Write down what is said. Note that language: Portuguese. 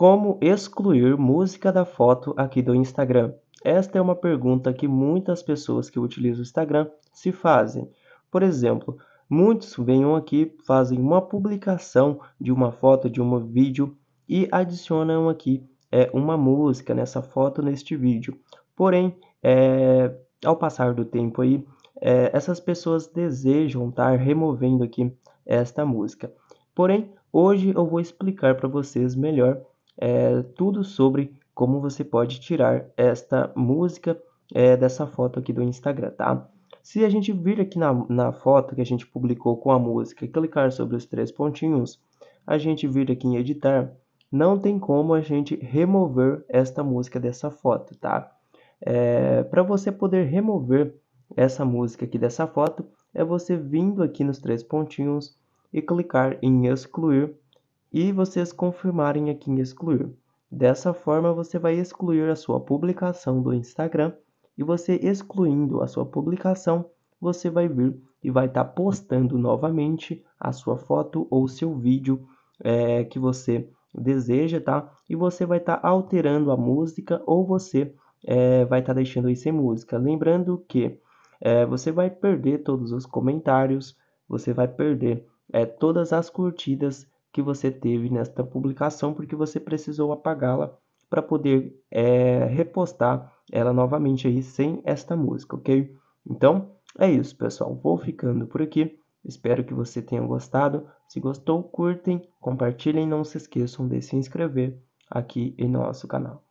Como excluir música da foto aqui do Instagram? Esta é uma pergunta que muitas pessoas que utilizam o Instagram se fazem. Por exemplo, muitos venham aqui, fazem uma publicação de uma foto, de um vídeo e adicionam aqui é, uma música nessa foto, neste vídeo. Porém, é, ao passar do tempo aí, é, essas pessoas desejam estar removendo aqui esta música. Porém, hoje eu vou explicar para vocês melhor é, tudo sobre como você pode tirar esta música é, dessa foto aqui do Instagram, tá? Se a gente vir aqui na, na foto que a gente publicou com a música e clicar sobre os três pontinhos, a gente vir aqui em editar, não tem como a gente remover esta música dessa foto, tá? É, Para você poder remover essa música aqui dessa foto, é você vindo aqui nos três pontinhos e clicar em excluir e vocês confirmarem aqui em excluir. Dessa forma, você vai excluir a sua publicação do Instagram e você excluindo a sua publicação, você vai vir e vai estar tá postando novamente a sua foto ou seu vídeo é, que você deseja, tá? E você vai estar tá alterando a música ou você é, vai estar tá deixando aí sem música. Lembrando que é, você vai perder todos os comentários, você vai perder é, todas as curtidas que você teve nesta publicação, porque você precisou apagá-la para poder é, repostar ela novamente aí sem esta música, ok? Então é isso, pessoal. Vou ficando por aqui. Espero que você tenha gostado. Se gostou, curtem, compartilhem, não se esqueçam de se inscrever aqui em nosso canal.